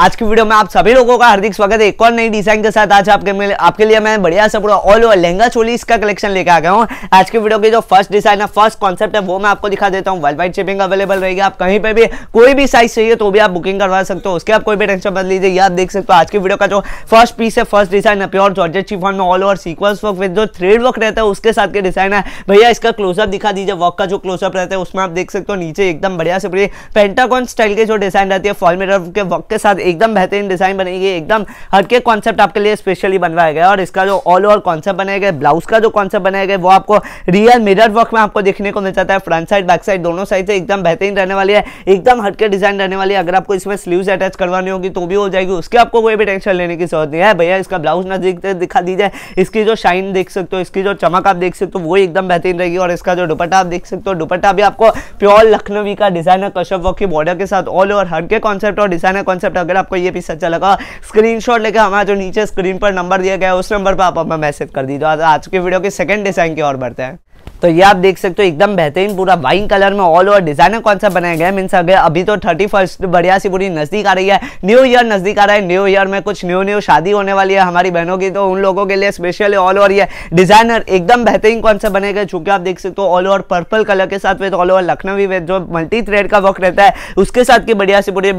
आज की वीडियो में आप सभी लोगों का हार्दिक स्वागत है एक और नई डिजाइन के साथ आज आपके मिल, आपके लिए मैं बढ़िया सा पूरा ऑल ओवर लहंगा चोली इसका कलेक्शन लेके आ गया हूँ आज की वीडियो की जो फर्स्ट डिजाइन है फर्स्ट कॉन्सेप्ट है वो मैं आपको दिखा देता हूँ वर्ल्ड वाइड शिपिंग अवेलेबल रहेगी आप कहीं पर भी कोई भी साइज चाहिए तो भी आप बुकिंग करवा सकते हो उसके आप कोई भी टेंशन बदल लीजिए या आप देख सकते हो आज की वीडियो का जो फर्स्ट पीस है फर्स्ट डिजाइन है प्योर जॉर्ज चिफॉन में all over sequence work with जो थ्रेड वर्क रहता है उसके साथ के डिजाइन है भैया इसका क्लोजअप दिखा दीजिए वर्क का जो क्लोजअप रहता है उसमें आप देख सकते हो नीचे एकदम बढ़िया से पूरी पेंटाकॉन स्टाइल के जो डिजाइन रहती है फॉलमेटर के वर्क के साथ एकदम बेहतरीन डिज़ाइन बनेगी एकदम हटके कॉन्सेप्ट आपके लिए स्पेशली बनवाया गया और इसका जो ऑल ओवर कॉन्सेप्ट बनाया गया ब्लाउज का जो कॉन्सेप्ट बनाया गया वो आपको रियल मिरर वर्क में आपको देखने को मिल जाता है फ्रंट साइड बैक साइड दोनों साइड से एकदम बेहतरीन रहने वाली है एकदम हटके डिज़ाइन रहने वाली है अगर आपको इसमें स्लीव्स अटैच करवानी होगी तो भी हो जाएगी उसके आपको कोई भी टेंशन लेने की जरूरत नहीं है भैया इसका ब्लाउज ना दिखा दीजिए इसकी जो शाइन देख सकते हो इसकी जो चमक आप देख सकते हो वो एकदम बेहतरीन रहेगी और इसका जो दुपट्टा आप देख सकते हो दुपट्टा भी आपको प्योर लखनवी का डिजाइनर कश्यप वर्क की बॉर्डर के साथ ऑल ओवर हटके कॉन्सेप्ट और डिजाइनर कॉन्सेप्ट अगर अगर आपको ये पीस अच्छा लगा स्क्रीन लेकर हमारा जो नीचे स्क्रीन पर नंबर दिया गया उस नंबर पर आप हमें मैसेज कर दीजिए तो आज के वीडियो के सेकेंड डिजाइन की ओर बढ़ते हैं तो ये आप देख सकते हो एकदम बेहतरीन पूरा वाइन कलर में ऑल ओवर डिजाइनर कौन सा बनाया गया मीन अगर अभी तो थर्टी फर्स्ट बढ़िया सी पूरी नजदीक आ रही है न्यू ईयर नजदीक आ रहा है न्यू ईयर में कुछ न्यू न्यू शादी होने वाली है हमारी बहनों की तो उन लोगों के लिए स्पेशली ऑल ओवर ये डिजाइनर एकदम बेहतरीन सा बने गए चूंकि आप देख सकते हो ऑल ओवर पर्पल कलर के साथ with all over Lucknowi with जो मल्टी थ्रेड का वर्क रहता है उसके साथ की बढ़िया से पूरी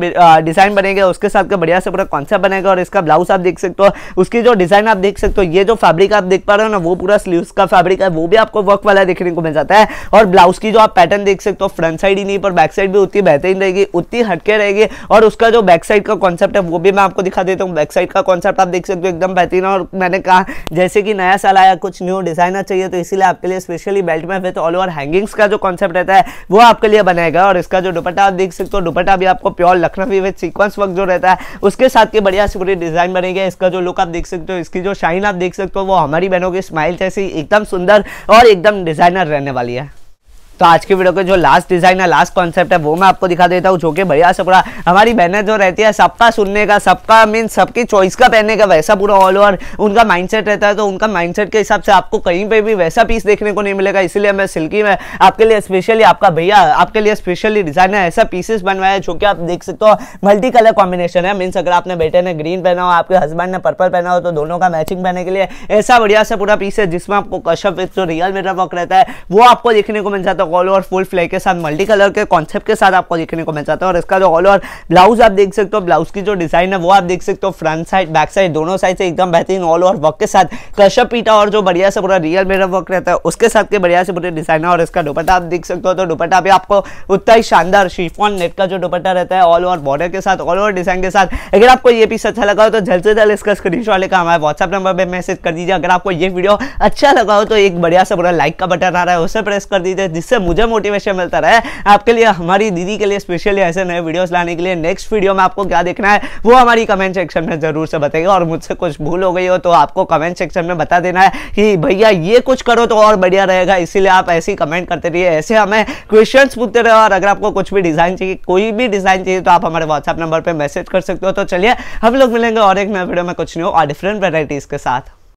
डिजाइन बनेगा उसके साथ का बढ़िया से पूरा कॉन्सेप्ट बनेगा और इसका ब्लाउज आप देख सकते हो उसकी जो डिजाइन आप देख सकते हो ये जो फैब्रिक आप देख पा रहे हो ना वो पूरा स्लीव का फैब्रिक है वो भी आपको वर्क वाला देखने को मिल जाता है और ब्लाउज की जो आप पैटर्न देख सकते हो फ्रंट साइड ही नहीं पर बैक साइड भी उतनी बेहतरीन रहेगी उतनी हटके रहेगी और उसका जो बैक साइड का कॉन्सेप्ट है वो भी मैं आपको दिखा देता हूँ बैक साइड का कॉन्सेप्ट आप देख सकते हो एकदम बेहतरीन और मैंने कहा जैसे कि नया साल आया कुछ न्यू डिजाइनर चाहिए तो इसीलिए आपके लिए स्पेशली बेल्ट में विथ ऑल ओवर हैंगिंग्स का जो कॉन्सेप्ट रहता है वो आपके लिए बनाएगा और इसका जो दुपट्टा आप देख सकते हो दुपट्टा भी आपको pure Lucknowi with sequence work जो रहता है उसके साथ के बढ़िया से पूरी डिजाइन बनेंगे इसका जो लुक आप देख सकते हो इसकी जो शाइन आप देख सकते हो वो हमारी बहनों की स्माइल जैसी एकदम सुंदर और एकदम डिज़ाइनर रहने वाली है तो आज के वीडियो के जो लास्ट डिजाइन है लास्ट कॉन्सेप्ट है वो मैं आपको दिखा देता हूँ जो कि बढ़िया से पूरा हमारी बहनें जो रहती है सबका सुनने का सबका मीन सबकी चॉइस का पहनने का वैसा पूरा ऑल ओवर उनका माइंडसेट रहता है तो उनका माइंडसेट के हिसाब से आपको कहीं पे भी वैसा पीस देखने को नहीं मिलेगा इसलिए मैं सिल्की में आपके लिए स्पेशली आपका भैया आपके लिए स्पेशली डिजाइन है ऐसा पीसेस बनवाया जो कि आप देख सकते हो मल्टी कलर कॉम्बिनेशन है मीन्स अगर आपने बेटे ने ग्रीन पहना हो आपके हस्बैंड ने पर्पल पहना हो तो दोनों का मैचिंग पहनने के लिए ऐसा बढ़िया सा पूरा पीस है जिसमें आपको कश्यप जो रियल मेरा वर्क रहता है वो आपको देखने को मिल जाता है ऑल ओवर फुल फ्लैग के साथ मल्टी कलर के कॉन्सेप्ट के साथ आपको देखने को मिल जाता है और इसका जो ऑल ओवर ब्लाउज आप देख सकते हो ब्लाउज की जो डिजाइन है वो आप देख सकते हो फ्रंट साइड बैक साइड दोनों साइड से एकदम बेहतरीन ऑल ओवर वर्क के साथ कशप पीटा और जो बढ़िया से पूरा रियल मेरा वर्क रहता है उसके साथ के बढ़िया से पूरे डिजाइन है और इसका दुपट्टा आप देख सकते हो तो दुपट्टा भी आपको उतना ही शानदार शिफॉन नेट का जो दुपट्टा रहता है ऑल ओवर बॉर्डर के साथ ऑल ओवर डिजाइन के साथ अगर आपको ये पीस अच्छा लगा हो तो जल्द से जल्द इसका स्क्रीन लेकर हमारे व्हाट्सअप नंबर पर मैसेज कर दीजिए अगर आपको ये वीडियो अच्छा लगा हो तो एक बढ़िया से पूरा लाइक का बटन आ रहा है उसे प्रेस कर दीजिए जिससे जिससे मुझे मोटिवेशन मिलता रहे आपके लिए हमारी दीदी के लिए स्पेशली ऐसे नए वीडियोस लाने के लिए नेक्स्ट वीडियो में आपको क्या देखना है वो हमारी कमेंट सेक्शन में जरूर से बताइए और मुझसे कुछ भूल हो गई हो तो आपको कमेंट सेक्शन में बता देना है कि भैया ये कुछ करो तो और बढ़िया रहेगा इसीलिए आप ऐसे ही कमेंट करते रहिए ऐसे हमें क्वेश्चन पूछते रहे और अगर आपको कुछ भी डिजाइन चाहिए कोई भी डिजाइन चाहिए तो आप हमारे व्हाट्सएप नंबर पर मैसेज कर सकते हो तो चलिए हम लोग मिलेंगे और एक नए वीडियो में कुछ नहीं हो और डिफरेंट वेराइटीज के साथ